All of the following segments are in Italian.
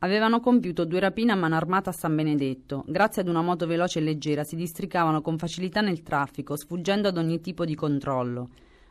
Avevano compiuto due rapine a mano armata a San Benedetto. Grazie ad una moto veloce e leggera si districavano con facilità nel traffico, sfuggendo ad ogni tipo di controllo.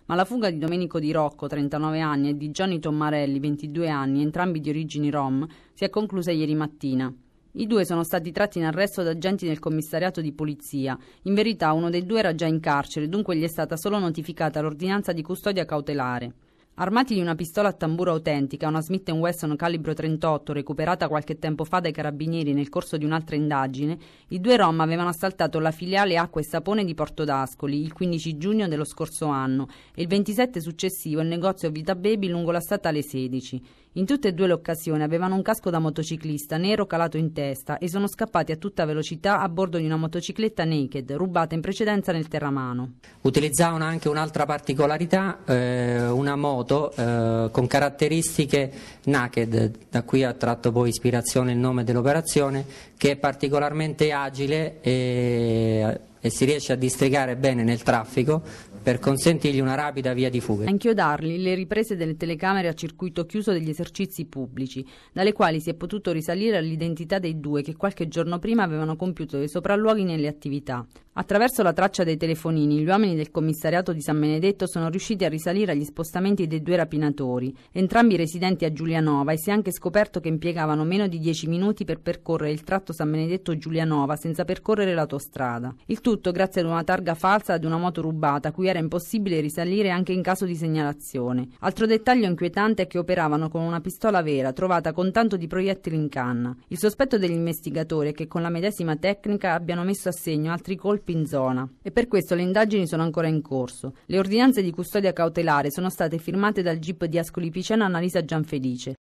Ma la fuga di Domenico Di Rocco, 39 anni, e di Gianni Tommarelli, 22 anni, entrambi di origini rom, si è conclusa ieri mattina. I due sono stati tratti in arresto da agenti del commissariato di polizia. In verità uno dei due era già in carcere, dunque gli è stata solo notificata l'ordinanza di custodia cautelare. Armati di una pistola a tamburo autentica, una Smith Wesson calibro 38 recuperata qualche tempo fa dai carabinieri nel corso di un'altra indagine, i due Rom avevano assaltato la filiale Acqua e Sapone di Porto d'Ascoli il 15 giugno dello scorso anno e il 27 successivo il negozio Vita Baby lungo la statale 16. In tutte e due le occasioni avevano un casco da motociclista nero calato in testa e sono scappati a tutta velocità a bordo di una motocicletta naked rubata in precedenza nel terramano. Utilizzavano anche un'altra particolarità, eh, una moto moto eh, con caratteristiche naked, da cui ha tratto poi ispirazione il nome dell'operazione, che è particolarmente agile e, e si riesce a districare bene nel traffico per consentirgli una rapida via di fuga. A inchiodarli le riprese delle telecamere a circuito chiuso degli esercizi pubblici, dalle quali si è potuto risalire all'identità dei due che qualche giorno prima avevano compiuto dei sopralluoghi nelle attività. Attraverso la traccia dei telefonini, gli uomini del commissariato di San Benedetto sono riusciti a risalire agli spostamenti dei due rapinatori, entrambi residenti a Giulianova e si è anche scoperto che impiegavano meno di 10 minuti per percorrere il tratto San Benedetto-Giulianova senza percorrere l'autostrada. Il tutto grazie ad una targa falsa ad una moto rubata, cui era era impossibile risalire anche in caso di segnalazione. Altro dettaglio inquietante è che operavano con una pistola vera trovata con tanto di proiettili in canna. Il sospetto degli investigatori è che con la medesima tecnica abbiano messo a segno altri colpi in zona e per questo le indagini sono ancora in corso. Le ordinanze di custodia cautelare sono state firmate dal GIP di Ascoli Piceno Annalisa Gianfelice.